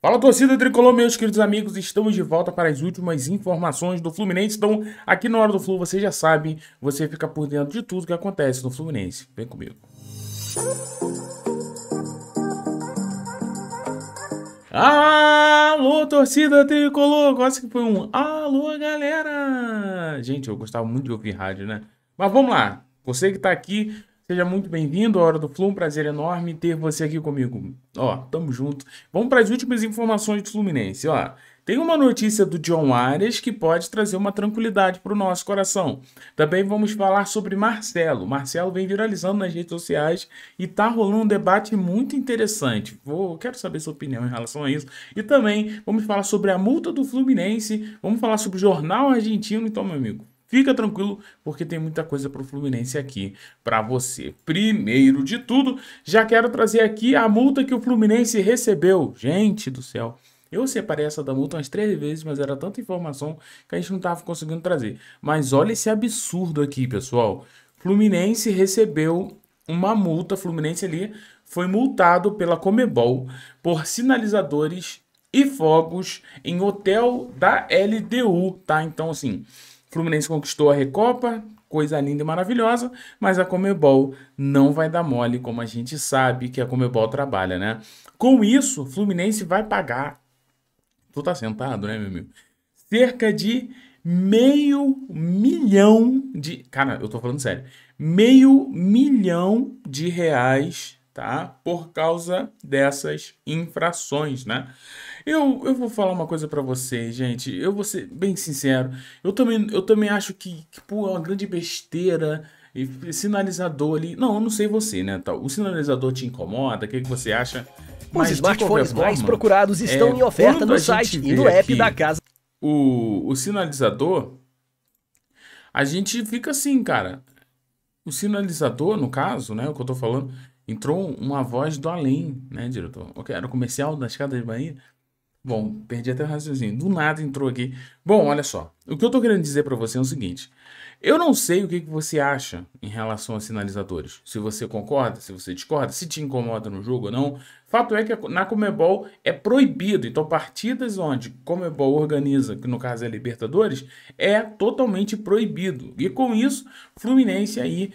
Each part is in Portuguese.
Fala torcida tricolor, meus queridos amigos, estamos de volta para as últimas informações do Fluminense. Então, aqui na Hora do Flu, você já sabe, você fica por dentro de tudo que acontece no Fluminense. Vem comigo. Alô, torcida tricolor! Quase que foi um alô, galera! Gente, eu gostava muito de ouvir rádio, né? Mas vamos lá, você que tá aqui Seja muito bem-vindo à Hora do Flu, um prazer enorme ter você aqui comigo. Ó, tamo junto. Vamos para as últimas informações do Fluminense, ó. Tem uma notícia do John Arias que pode trazer uma tranquilidade para o nosso coração. Também vamos falar sobre Marcelo. Marcelo vem viralizando nas redes sociais e tá rolando um debate muito interessante. Vou, quero saber sua opinião em relação a isso. E também vamos falar sobre a multa do Fluminense, vamos falar sobre o jornal argentino. Então, meu amigo, Fica tranquilo, porque tem muita coisa para o Fluminense aqui para você. Primeiro de tudo, já quero trazer aqui a multa que o Fluminense recebeu. Gente do céu. Eu separei essa da multa umas três vezes, mas era tanta informação que a gente não estava conseguindo trazer. Mas olha esse absurdo aqui, pessoal. Fluminense recebeu uma multa, Fluminense ali foi multado pela Comebol por sinalizadores e fogos em hotel da LDU, tá? Então, assim, Fluminense conquistou a Recopa, coisa linda e maravilhosa, mas a Comebol não vai dar mole, como a gente sabe que a Comebol trabalha, né? Com isso, Fluminense vai pagar. Tu tá sentado, né, meu amigo? Cerca de meio milhão de. Cara, eu tô falando sério. Meio milhão de reais, tá? Por causa dessas infrações, né? Eu, eu vou falar uma coisa para vocês, gente. Eu vou ser bem sincero. Eu também, eu também acho que, que pô, é uma grande besteira e sinalizador ali. Não, eu não sei você, né? Tal. O sinalizador te incomoda? O que, que você acha? Os Mas, smartphones forma, mais procurados estão é, em oferta no site e no app da casa. O, o sinalizador, a gente fica assim, cara. O sinalizador, no caso, né? O que eu tô falando, entrou uma voz do além, né, diretor? Era o comercial das escada de Bahia. Bom, perdi até o raciocínio. Do nada entrou aqui. Bom, olha só. O que eu tô querendo dizer para você é o seguinte. Eu não sei o que, que você acha em relação a sinalizadores. Se você concorda, se você discorda, se te incomoda no jogo ou não. Fato é que na Comebol é proibido. Então, partidas onde Comebol organiza, que no caso é Libertadores, é totalmente proibido. E com isso, Fluminense aí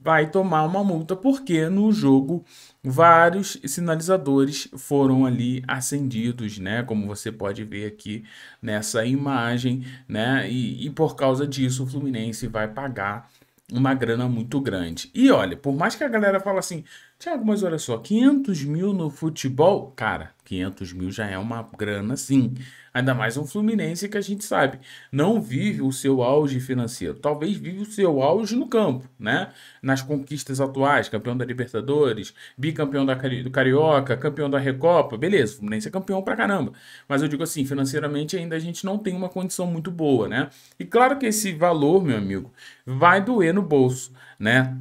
vai tomar uma multa, porque no jogo vários sinalizadores foram ali acendidos, né? Como você pode ver aqui nessa imagem, né? E, e por causa disso o Fluminense vai pagar uma grana muito grande. E olha, por mais que a galera fala assim, Tiago, mas olha só, 500 mil no futebol, cara, 500 mil já é uma grana sim. Ainda mais um Fluminense que a gente sabe, não vive o seu auge financeiro, talvez vive o seu auge no campo, né? Nas conquistas atuais, campeão da Libertadores, bicampeão da, do Carioca, campeão da Recopa, beleza, o Fluminense é campeão pra caramba. Mas eu digo assim, financeiramente ainda a gente não tem uma condição muito boa, né? E claro que esse valor, meu amigo, vai doer no bolso, né?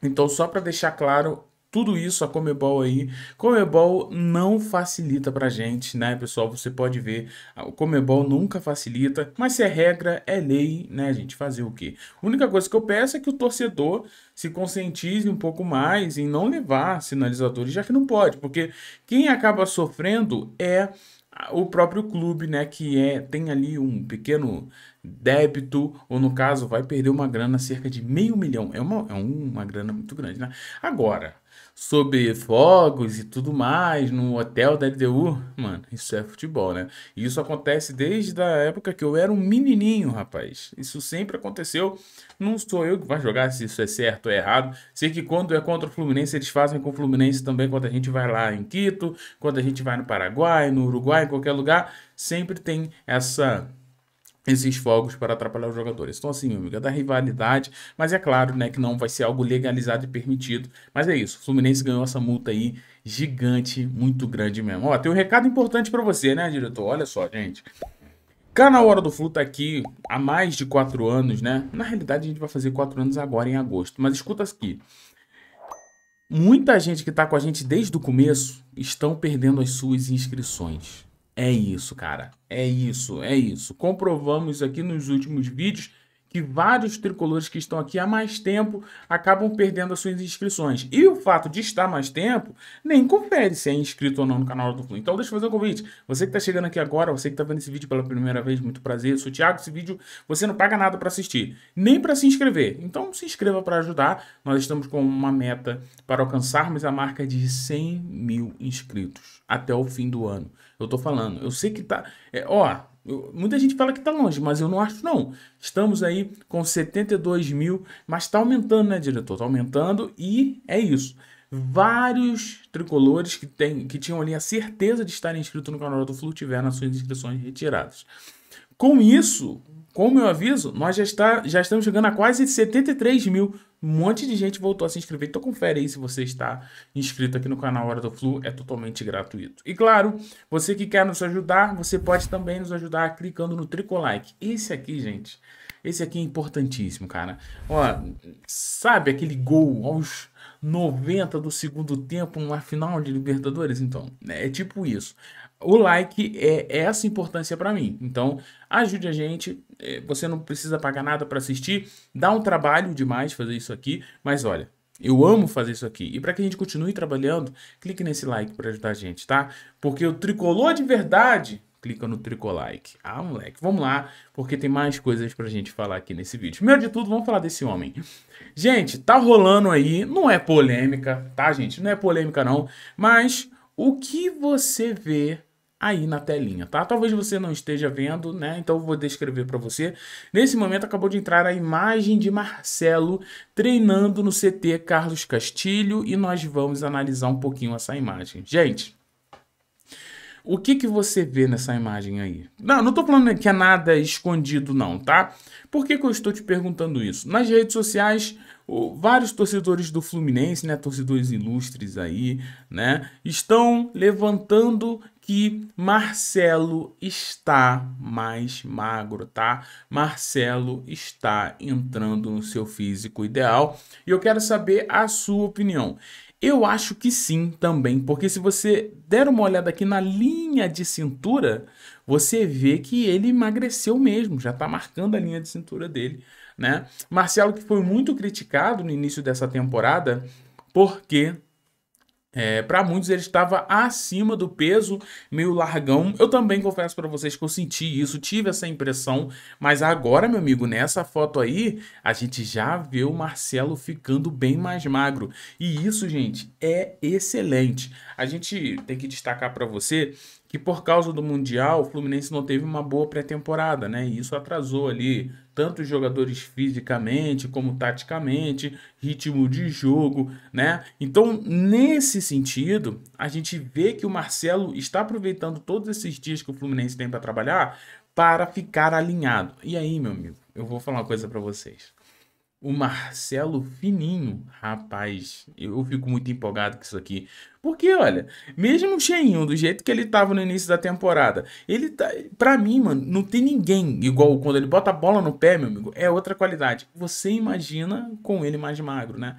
Então, só para deixar claro tudo isso a Comebol aí. Comebol não facilita pra gente, né, pessoal? Você pode ver, o Comebol nunca facilita, mas se é regra, é lei, né, gente? Fazer o quê? A única coisa que eu peço é que o torcedor se conscientize um pouco mais em não levar sinalizadores, já que não pode, porque quem acaba sofrendo é o próprio clube, né, que é tem ali um pequeno débito, ou no caso vai perder uma grana cerca de meio milhão. É uma, é uma grana muito grande, né? Agora, sobre fogos e tudo mais no hotel da LDU, mano, isso é futebol, né? E isso acontece desde a época que eu era um menininho, rapaz. Isso sempre aconteceu. Não sou eu que vai jogar se isso é certo ou errado. Sei que quando é contra o Fluminense, eles fazem com o Fluminense também quando a gente vai lá em Quito, quando a gente vai no Paraguai, no Uruguai, em qualquer lugar, sempre tem essa esses fogos para atrapalhar os jogadores. Então, assim, meu amigo, é da rivalidade, mas é claro, né, que não vai ser algo legalizado e permitido. Mas é isso, o Fluminense ganhou essa multa aí, gigante, muito grande mesmo. Ó, tem um recado importante para você, né, diretor? Olha só, gente. Canal Hora do Flu tá aqui há mais de quatro anos, né? Na realidade, a gente vai fazer quatro anos agora, em agosto. Mas escuta aqui. Muita gente que tá com a gente desde o começo estão perdendo as suas inscrições. É isso, cara. É isso, é isso. Comprovamos aqui nos últimos vídeos que vários tricolores que estão aqui há mais tempo acabam perdendo as suas inscrições. E o fato de estar mais tempo nem confere se é inscrito ou não no canal do Flu. Então deixa eu fazer um convite. Você que está chegando aqui agora, você que está vendo esse vídeo pela primeira vez, muito prazer. Eu sou o Thiago. Esse vídeo você não paga nada para assistir, nem para se inscrever. Então se inscreva para ajudar. Nós estamos com uma meta para alcançarmos a marca de 100 mil inscritos até o fim do ano. Eu tô falando. Eu sei que tá. É, ó, eu, muita gente fala que está longe, mas eu não acho não. Estamos aí com 72 mil, mas está aumentando, né, diretor? Está aumentando e é isso. Vários tricolores que, tem, que tinham ali a certeza de estarem inscritos no canal do Flu tiveram as suas inscrições retiradas. Com isso, com o meu aviso, nós já, está, já estamos chegando a quase 73 mil um monte de gente voltou a se inscrever, então confere aí se você está inscrito aqui no canal Hora do Flu, é totalmente gratuito. E claro, você que quer nos ajudar, você pode também nos ajudar clicando no Tricolike. Esse aqui, gente, esse aqui é importantíssimo, cara. Ó, sabe aquele gol aos 90 do segundo tempo, uma final de Libertadores, então. Né, é tipo isso. O like é, é essa importância para mim. Então, ajude a gente. É, você não precisa pagar nada para assistir. Dá um trabalho demais fazer isso aqui, mas olha, eu amo fazer isso aqui. E para que a gente continue trabalhando, clique nesse like para ajudar a gente, tá? Porque o tricolor de verdade clica no tricolike. Ah, moleque, vamos lá, porque tem mais coisas pra gente falar aqui nesse vídeo. Primeiro de tudo, vamos falar desse homem. Gente, tá rolando aí, não é polêmica, tá, gente? Não é polêmica não, mas o que você vê aí na telinha, tá? Talvez você não esteja vendo, né? Então eu vou descrever para você. Nesse momento acabou de entrar a imagem de Marcelo treinando no CT Carlos Castilho e nós vamos analisar um pouquinho essa imagem. Gente, o que, que você vê nessa imagem aí? Não, não estou falando que é nada escondido não, tá? Por que, que eu estou te perguntando isso? Nas redes sociais, vários torcedores do Fluminense, né, torcedores ilustres aí, né, estão levantando que Marcelo está mais magro, tá? Marcelo está entrando no seu físico ideal e eu quero saber a sua opinião. Eu acho que sim também, porque se você der uma olhada aqui na linha de cintura, você vê que ele emagreceu mesmo, já está marcando a linha de cintura dele, né? Marcelo que foi muito criticado no início dessa temporada, porque é, para muitos ele estava acima do peso, meio largão. Eu também confesso para vocês que eu senti isso, tive essa impressão, mas agora, meu amigo, nessa foto aí, a gente já vê o Marcelo ficando bem mais magro. E isso, gente, é excelente. A gente tem que destacar para você que por causa do Mundial, o Fluminense não teve uma boa pré-temporada, né? E isso atrasou ali tanto os jogadores fisicamente como taticamente, ritmo de jogo, né? Então, nesse sentido, a gente vê que o Marcelo está aproveitando todos esses dias que o Fluminense tem para trabalhar para ficar alinhado. E aí, meu amigo, eu vou falar uma coisa para vocês o Marcelo Fininho. Rapaz, eu fico muito empolgado com isso aqui. Porque, olha, mesmo o cheinho, do jeito que ele tava no início da temporada, ele tá. Pra mim, mano, não tem ninguém igual quando ele bota a bola no pé, meu amigo. É outra qualidade. Você imagina com ele mais magro, né?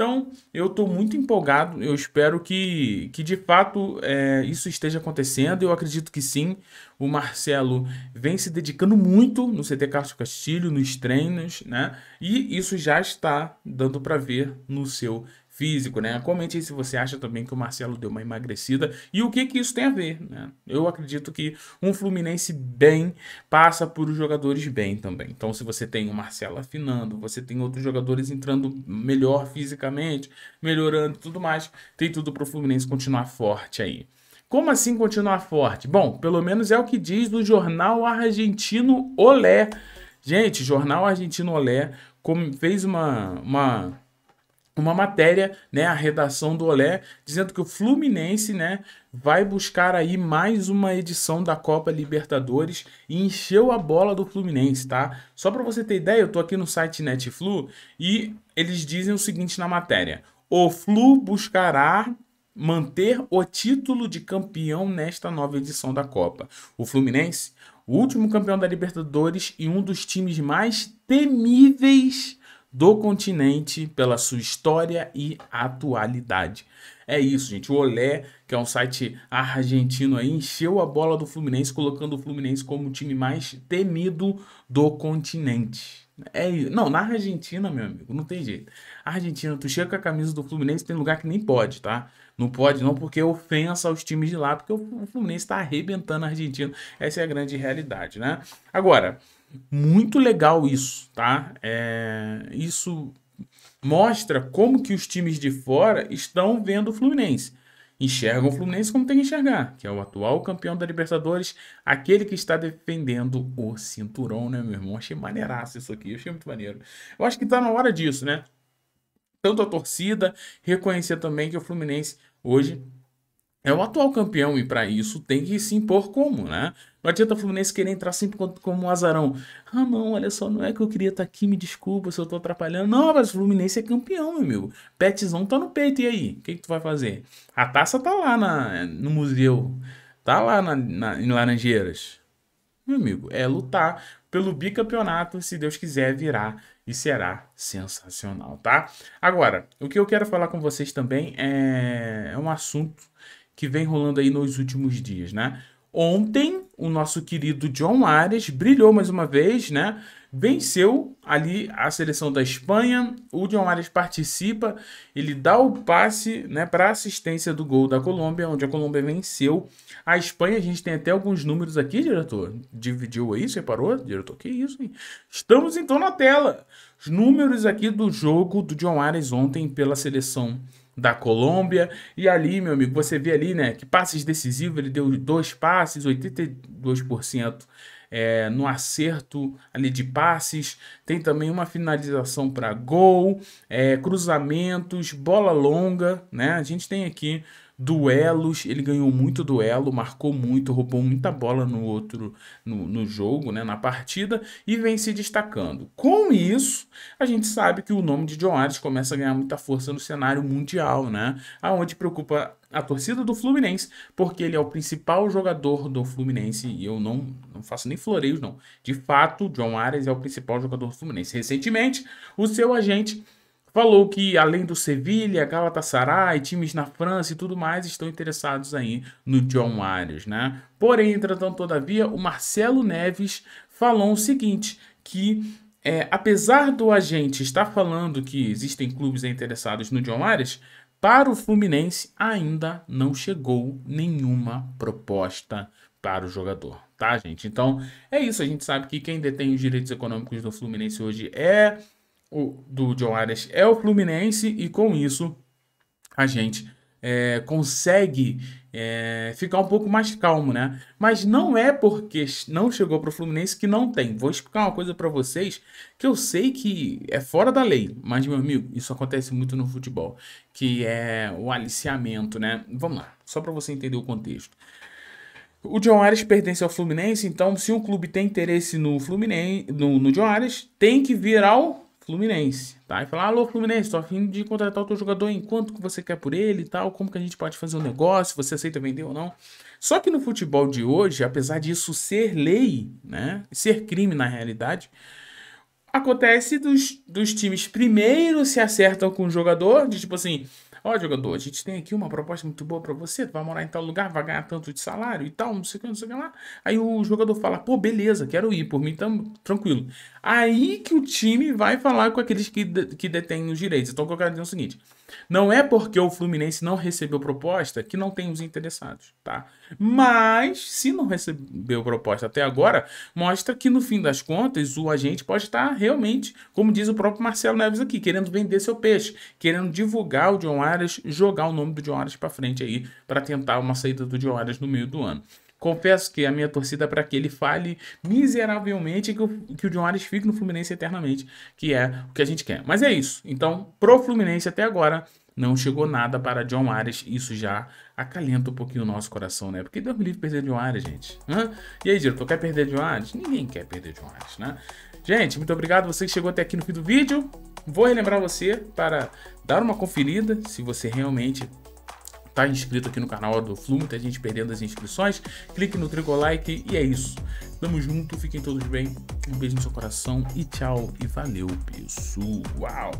Então, eu estou muito empolgado, eu espero que, que de fato é, isso esteja acontecendo, eu acredito que sim. O Marcelo vem se dedicando muito no CT Castro Castilho, nos treinos, né? E isso já está dando para ver no seu físico, né? Comente aí se você acha também que o Marcelo deu uma emagrecida e o que que isso tem a ver, né? Eu acredito que um Fluminense bem passa por os jogadores bem também. Então, se você tem o Marcelo afinando, você tem outros jogadores entrando melhor fisicamente, melhorando tudo mais, tem tudo para o Fluminense continuar forte aí. Como assim continuar forte? Bom, pelo menos é o que diz do jornal argentino Olé. Gente, jornal argentino Olé como fez uma, uma uma matéria, né, a redação do Olé, dizendo que o Fluminense, né, vai buscar aí mais uma edição da Copa Libertadores e encheu a bola do Fluminense, tá? Só para você ter ideia, eu tô aqui no site Netflu e eles dizem o seguinte na matéria: o Flu buscará manter o título de campeão nesta nova edição da Copa. O Fluminense, o último campeão da Libertadores e um dos times mais temíveis do continente pela sua história e atualidade. É isso, gente. O Olé, que é um site argentino aí, encheu a bola do Fluminense, colocando o Fluminense como o time mais temido do continente. É, não, na Argentina, meu amigo, não tem jeito. Argentina, tu chega com a camisa do Fluminense, tem lugar que nem pode, tá? Não pode não, porque é ofensa aos times de lá, porque o Fluminense está arrebentando a Argentina. Essa é a grande realidade, né? Agora, muito legal isso, tá? É, isso mostra como que os times de fora estão vendo o Fluminense. Enxergam o Fluminense como tem que enxergar, que é o atual campeão da Libertadores, aquele que está defendendo o cinturão, né, meu irmão? Achei maneiraço isso aqui, achei muito maneiro. Eu acho que está na hora disso, né? Tanto a torcida reconhecer também que o Fluminense hoje é o atual campeão e para isso tem que se impor como, né? Não adianta o Fluminense querer entrar sempre como um azarão. Ah, não, olha só, não é que eu queria estar tá aqui, me desculpa se eu estou atrapalhando. Não, mas o Fluminense é campeão, meu amigo. Petzão tá no peito, e aí? O que, que tu vai fazer? A taça tá lá na, no museu, tá lá na, na, em Laranjeiras. Meu amigo, é lutar pelo bicampeonato, se Deus quiser, virar e será sensacional, tá? Agora, o que eu quero falar com vocês também é, é um assunto que vem rolando aí nos últimos dias, né? Ontem, o nosso querido John Arias brilhou mais uma vez, né? Venceu ali a seleção da Espanha. O John Arias participa, ele dá o passe, né, para assistência do gol da Colômbia, onde a Colômbia venceu a Espanha. A gente tem até alguns números aqui, diretor. Dividiu aí, separou, diretor? Que isso, hein? Estamos então na tela. Os números aqui do jogo do John Arias ontem pela seleção da Colômbia. E ali, meu amigo, você vê ali, né, que passes decisivos, ele deu dois passes, 82% é, no acerto ali de passes. Tem também uma finalização para gol, é, cruzamentos, bola longa, né? A gente tem aqui duelos, ele ganhou muito duelo, marcou muito, roubou muita bola no outro no, no jogo, né, na partida e vem se destacando. Com isso, a gente sabe que o nome de John Ares começa a ganhar muita força no cenário mundial, né? Aonde preocupa a torcida do Fluminense, porque ele é o principal jogador do Fluminense e eu não, não faço nem floreios não. De fato, John Ares é o principal jogador do Fluminense. Recentemente, o seu agente falou que além do Sevilha, Galatasaray, times na França e tudo mais estão interessados aí no John Arias, né? Porém, entretanto, todavia, o Marcelo Neves falou o seguinte, que é, apesar do agente estar falando que existem clubes interessados no John Arias, para o Fluminense ainda não chegou nenhuma proposta para o jogador, tá, gente? Então, é isso, a gente sabe que quem detém os direitos econômicos do Fluminense hoje é o, do John Arias é o Fluminense e com isso a gente é, consegue é, ficar um pouco mais calmo, né? Mas não é porque não chegou para o Fluminense que não tem. Vou explicar uma coisa para vocês que eu sei que é fora da lei, mas meu amigo, isso acontece muito no futebol, que é o aliciamento, né? Vamos lá, só para você entender o contexto. O John Arias pertence ao Fluminense, então se um clube tem interesse no Fluminense, no, no John Arias, tem que vir ao Fluminense, tá? E falar, alô Fluminense, tô afim de contratar o teu jogador, em quanto que você quer por ele e tal, como que a gente pode fazer o um negócio, você aceita vender ou não. Só que no futebol de hoje, apesar disso ser lei, né, ser crime na realidade, acontece dos, dos times primeiro se acertam com o jogador, de tipo assim, Ó, jogador, a gente tem aqui uma proposta muito boa para você, tu vai morar em tal lugar, vai ganhar tanto de salário e tal, não sei o que, não sei o que lá. Aí o jogador fala, pô, beleza, quero ir, por mim tamo tranquilo. Aí que o time vai falar com aqueles que, de, que detêm os direitos. Então, o que eu quero dizer é o seguinte. Não é porque o Fluminense não recebeu proposta que não tem os interessados, tá? Mas se não recebeu proposta até agora, mostra que no fim das contas o agente pode estar realmente, como diz o próprio Marcelo Neves aqui, querendo vender seu peixe, querendo divulgar o John Arias, jogar o nome do John Arias para frente aí para tentar uma saída do John Arias no meio do ano. Confesso que a minha torcida é para que ele fale miseravelmente e que o, que o John Ares fique no Fluminense eternamente, que é o que a gente quer. Mas é isso. Então, pro Fluminense até agora, não chegou nada para John Ares. Isso já acalenta um pouquinho o nosso coração, né? Porque Deus me livre perder John Ares, gente. Hã? E aí, diretor, quer perder John Ares? Ninguém quer perder John Ares, né? Gente, muito obrigado você que chegou até aqui no fim do vídeo. Vou relembrar você para dar uma conferida se você realmente está inscrito aqui no canal do Flu, tem gente perdendo as inscrições. Clique no trigolike e é isso. Tamo junto, fiquem todos bem. Um beijo no seu coração e tchau e valeu, pessoal.